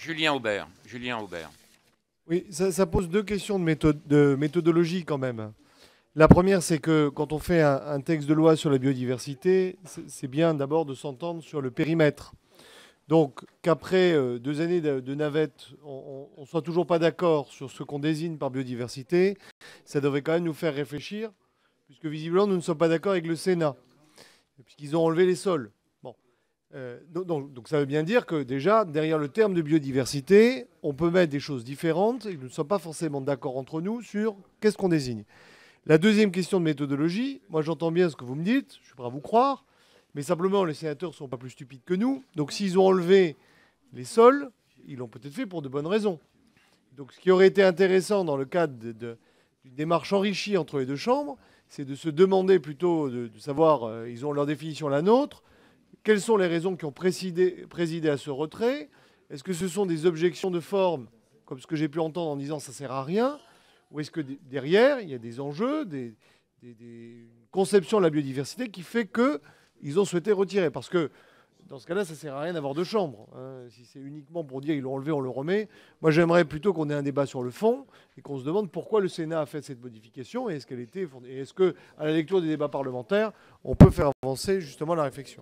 Julien Aubert. Julien Aubert. Oui, ça, pose deux questions de, de, méthodologie quand même. La première, c'est que quand on fait un, texte de loi sur la biodiversité, c'est bien d'abord de s'entendre sur le périmètre. Donc qu'après euh, deux années de, de navette, on ne soit toujours pas d'accord sur ce qu'on désigne par biodiversité, ça devrait quand même nous faire réfléchir, puisque visiblement nous ne sommes pas d'accord avec le Sénat, puisqu'ils ont enlevé les sols. Euh, donc, ça veut bien dire que déjà, derrière le terme de biodiversité, on peut mettre des choses différentes et nous ne sommes pas forcément d'accord entre nous sur qu'est-ce qu'on désigne. La deuxième question de méthodologie, moi j'entends bien ce que vous me dites, je suis prêt à vous croire, mais simplement les sénateurs ne sont pas plus stupides que nous, donc s'ils ont enlevé les sols, ils l'ont peut-être fait pour de bonnes raisons. Donc ce qui aurait été intéressant dans le cadre d'une démarche enrichie entre les deux chambres, c'est de se demander plutôt de, savoir, euh, ils ont leur définition, la nôtre, quelles sont les raisons qui ont présidé, à ce retrait Est-ce que ce sont des objections de forme, comme ce que j'ai pu entendre en disant ça ne sert à rien Ou est-ce que derrière, il y a des enjeux, des, conceptions de la biodiversité qui fait qu'ils ont souhaité retirer Parce que dans ce cas-là, ça ne sert à rien d'avoir deux chambres. Hein. Si c'est uniquement pour dire ils l'ont enlevé, on le remet. Moi, j'aimerais plutôt qu'on ait un débat sur le fond et qu'on se demande pourquoi le Sénat a fait cette modification et est-ce qu'elle était et est-ce la lecture des débats parlementaires, on peut faire avancer justement la réflexion.